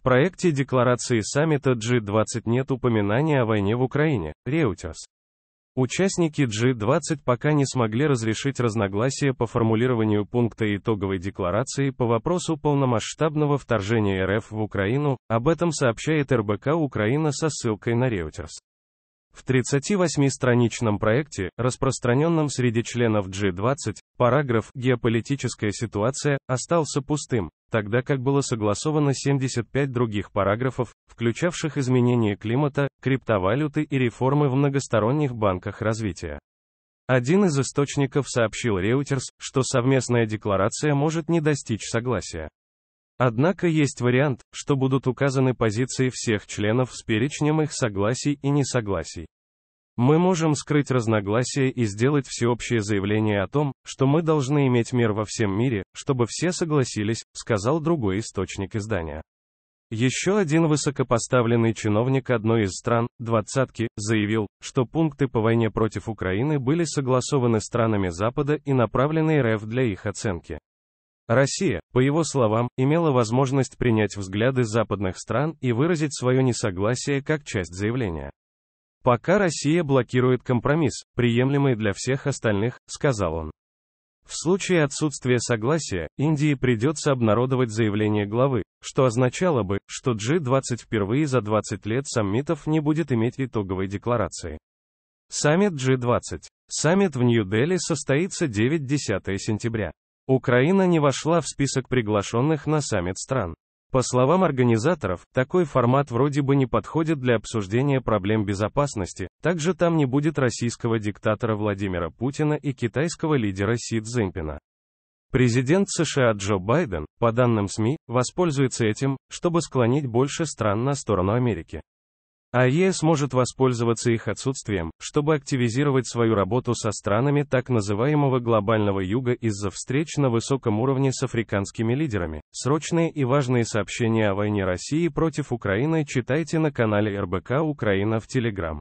В проекте декларации саммита G20 нет упоминания о войне в Украине. Reuters. Участники G20 пока не смогли разрешить разногласия по формулированию пункта итоговой декларации по вопросу полномасштабного вторжения РФ в Украину, об этом сообщает РБК Украина со ссылкой на Reuters. В 38-страничном проекте, распространенном среди членов G20, параграф «Геополитическая ситуация» остался пустым, тогда как было согласовано 75 других параграфов, включавших изменения климата, криптовалюты и реформы в многосторонних банках развития. Один из источников сообщил Reuters, что совместная декларация может не достичь согласия. Однако есть вариант, что будут указаны позиции всех членов с перечнем их согласий и несогласий. Мы можем скрыть разногласия и сделать всеобщее заявление о том, что мы должны иметь мир во всем мире, чтобы все согласились, сказал другой источник издания. Еще один высокопоставленный чиновник одной из стран, двадцатки, заявил, что пункты по войне против Украины были согласованы странами Запада и направлены РФ для их оценки. Россия, по его словам, имела возможность принять взгляды западных стран и выразить свое несогласие как часть заявления. Пока Россия блокирует компромисс, приемлемый для всех остальных, сказал он. В случае отсутствия согласия, Индии придется обнародовать заявление главы, что означало бы, что G20 впервые за 20 лет саммитов не будет иметь итоговой декларации. Саммит G20. Саммит в Нью-Дели состоится 9-10 сентября. Украина не вошла в список приглашенных на саммит стран. По словам организаторов, такой формат вроде бы не подходит для обсуждения проблем безопасности, также там не будет российского диктатора Владимира Путина и китайского лидера Си Цзиньпина. Президент США Джо Байден, по данным СМИ, воспользуется этим, чтобы склонить больше стран на сторону Америки. А ЕС может воспользоваться их отсутствием, чтобы активизировать свою работу со странами так называемого глобального юга из-за встреч на высоком уровне с африканскими лидерами. Срочные и важные сообщения о войне России против Украины читайте на канале РБК Украина в Телеграм.